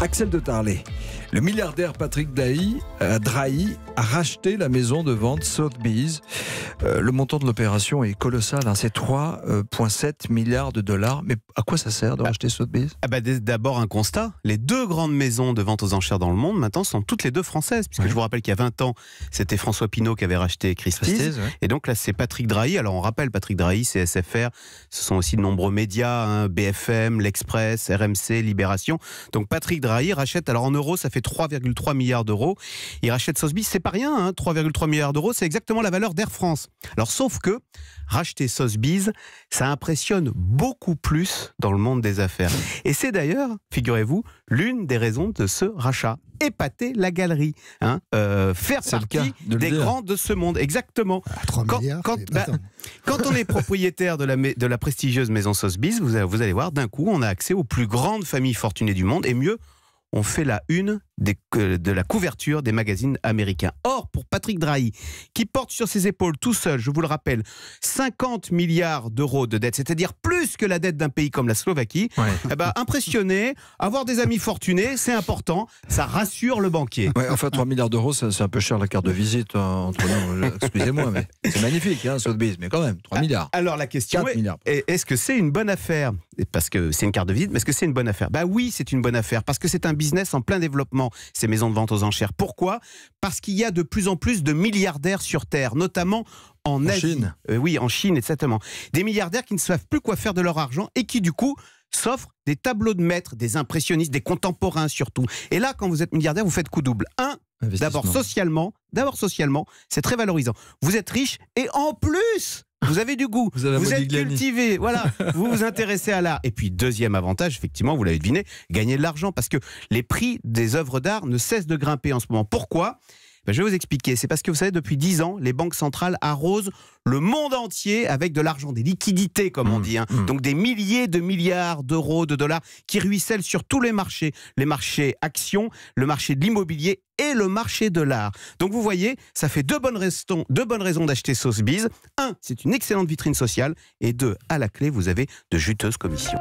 Axel de Tarlet. Le milliardaire Patrick Drahi a racheté la maison de vente Sotheby's. Euh, le montant de l'opération est colossal, hein, c'est 3,7 euh, milliards de dollars. Mais à quoi ça sert de ah. racheter Sotheby's ah bah, D'abord un constat, les deux grandes maisons de vente aux enchères dans le monde maintenant sont toutes les deux françaises. Puisque je vous rappelle qu'il y a 20 ans, c'était François Pinault qui avait racheté Christie's. Et donc là, c'est Patrick Drahi. Alors on rappelle, Patrick Drahi, CSFR, ce sont aussi de nombreux médias, hein, BFM, L'Express, RMC, Libération. Donc Patrick Drahi rachète, alors en euros, ça fait fait 3,3 milliards d'euros. Il rachète Sosby, c'est pas rien, 3,3 hein, milliards d'euros, c'est exactement la valeur d'Air France. Alors sauf que racheter Sotheby's, ça impressionne beaucoup plus dans le monde des affaires. Et c'est d'ailleurs, figurez-vous, l'une des raisons de ce rachat. Épater la galerie, hein, euh, faire partie des grands de ce monde. Exactement. Ah, bah, quand, on est propriétaire de la, prestigieuse maison Sotheby's, vous, vous allez voir, d'un coup, on a accès aux plus grandes familles fortunées du monde. Et mieux, on fait la une de la couverture des magazines américains. Or, pour Patrick Drahi, qui porte sur ses épaules tout seul, je vous le rappelle, 50 milliards d'euros de dette, c'est-à-dire plus que la dette d'un pays comme la Slovaquie, eh ben, impressionné, avoir des amis fortunés, c'est important, ça rassure le banquier. enfin, 3 milliards d'euros, c'est un peu cher la carte de visite, hein, euh, excusez-moi, mais c'est magnifique, hein, mais quand même, 3 ah, milliards. Alors la question est, est-ce que c'est une bonne affaire Parce que c'est une carte de visite, mais est-ce que c'est une bonne affaire Bah oui, c'est une bonne affaire, parce que c'est un business en plein développement ces maisons de vente aux enchères. Pourquoi Parce qu'il y a de plus en plus de milliardaires sur Terre, notamment en, Chine. Euh, oui, en Chine, exactement. Des milliardaires qui ne savent plus quoi faire de leur argent et qui, du coup, s'offrent des tableaux de maîtres, des impressionnistes, des contemporains surtout. Et là, quand vous êtes milliardaire, vous faites coup double. Un, d'abord socialement, D'abord socialement, c'est très valorisant. Vous êtes riche et en plus, vous avez du goût, vous, êtes cultivé, voilà, vous vous intéressez à l'art. Et puis deuxième avantage, effectivement, vous l'avez deviné, gagner de l'argent parce que les prix des œuvres d'art ne cessent de grimper en ce moment. Pourquoi ben, je vais vous expliquer. C'est parce que vous savez, depuis 10 ans, les banques centrales arrosent le monde entier avec de l'argent, des liquidités, comme on mmh, dit. Hein. Mmh. Donc des milliers de milliards d'euros, de dollars qui ruissellent sur tous les marchés. Les marchés actions, le marché de l'immobilier et le marché de l'art. Donc vous voyez, ça fait deux bonnes, restons, deux bonnes raisons d'acheter Sauce Bise. Un, c'est une excellente vitrine sociale. Et deux, à la clé, vous avez de juteuses commissions.